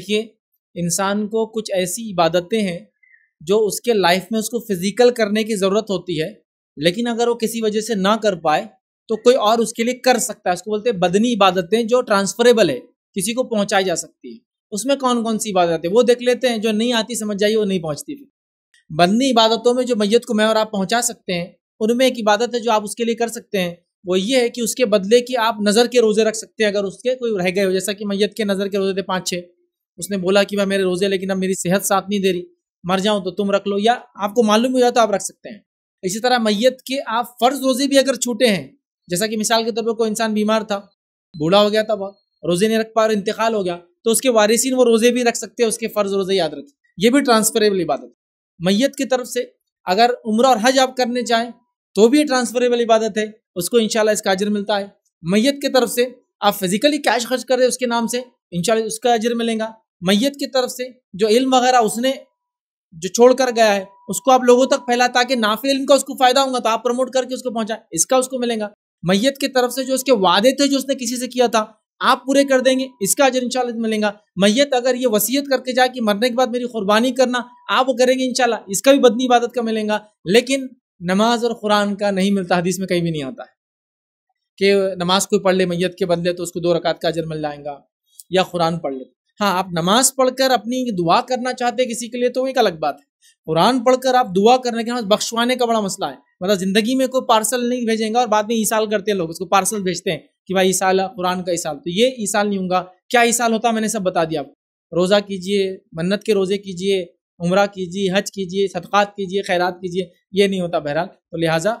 देखिए इंसान को कुछ ऐसी इबादतें हैं जो उसके लाइफ में उसको फिजिकल करने की ज़रूरत होती है लेकिन अगर वो किसी वजह से ना कर पाए तो कोई और उसके लिए कर सकता है उसको बोलते हैं बदनी इबादतें जो ट्रांसफरेबल है किसी को पहुंचाई जा सकती है उसमें कौन कौन सी इबादतें वो देख लेते हैं जो नहीं आती समझ जाइए वो नहीं पहुँचती फिर बदनी इबादतों में जो मैयत को मैं और आप पहुँचा सकते हैं उनमें एक इबादत है जो आप उसके लिए कर सकते हैं वो ये है कि उसके बदले की आप नज़र के रोज़े रख सकते हैं अगर उसके कोई रह गए हो जैसा कि मैयत के नज़र के रोज़े थे पाँच छः उसने बोला कि भाई मेरे रोजे लेकिन अब मेरी सेहत साथ नहीं दे रही मर जाऊं तो तुम रख लो या आपको मालूम हो जाए तो आप रख सकते हैं इसी तरह मैयत के आप फ़र्ज रोजे भी अगर छूटे हैं जैसा कि मिसाल के तौर पर कोई इंसान बीमार था बूढ़ा हो गया था बहुत रोजे नहीं रख पा और इंतकाल हो गया तो उसके वारिसिन वो रोजे भी रख सकते हैं उसके फ़र्ज रोजे याद रखें ये भी ट्रांसफरेबल इबादत है मैयत की तरफ से अगर उम्र और हज आप करने चाहें तो भी ट्रांसफरेबल इबादत है उसको इंशाल्लाह इसका अजर मिलता है मैयत की तरफ से आप फिजिकली कैश खर्च कर रहे हैं उसके नाम से इंशाल्लाह उसका अजर मिलेगा मैयत की तरफ से जो इल्म वगैरह उसने जो छोड़ कर गया है उसको आप लोगों तक फैला ताकि नाफे इल्म का उसको फायदा होगा तो आप प्रमोट करके उसको पहुंचा इसका उसको मिलेगा मैयत की तरफ से जो उसके वादे थे जो उसने किसी से किया था आप पूरे कर देंगे इसका अजर इंशाल्लाह मिलेगा मैयत अगर ये वसीयत करके जाए कि मरने के बाद मेरी कुर्बानी करना आप वो करेंगे इंशाल्लाह इसका भी बदनी इबादत का मिलेगा लेकिन नमाज और कुरान का नहीं मिलता हदीस में कहीं भी नहीं आता है कि नमाज कोई पढ़ ले मैयत के बदले तो उसको दो रकात का अजर मिल जाएगा या कुरान पढ़ ले हाँ आप नमाज पढ़कर अपनी दुआ करना चाहते हैं किसी के लिए तो एक अलग बात है कुरान पढ़कर आप दुआ करने के बाद बख्शवाने का बड़ा मसला है मतलब ज़िंदगी में कोई पार्सल नहीं भेजेंगे और बाद में ईसाल करते हैं लोग उसको पार्सल भेजते हैं कि भाई ईसाल कुरान का ईसाल तो ये ईसाल नहीं होगा क्या ईसाल होता मैंने सब बता दिया आपको रोज़ा कीजिए मन्नत के रोज़े कीजिए उम्र कीजिए हज कीजिए सदक़ात कीजिए खैरात कीजिए ये नहीं होता बहरहाल तो लिहाजा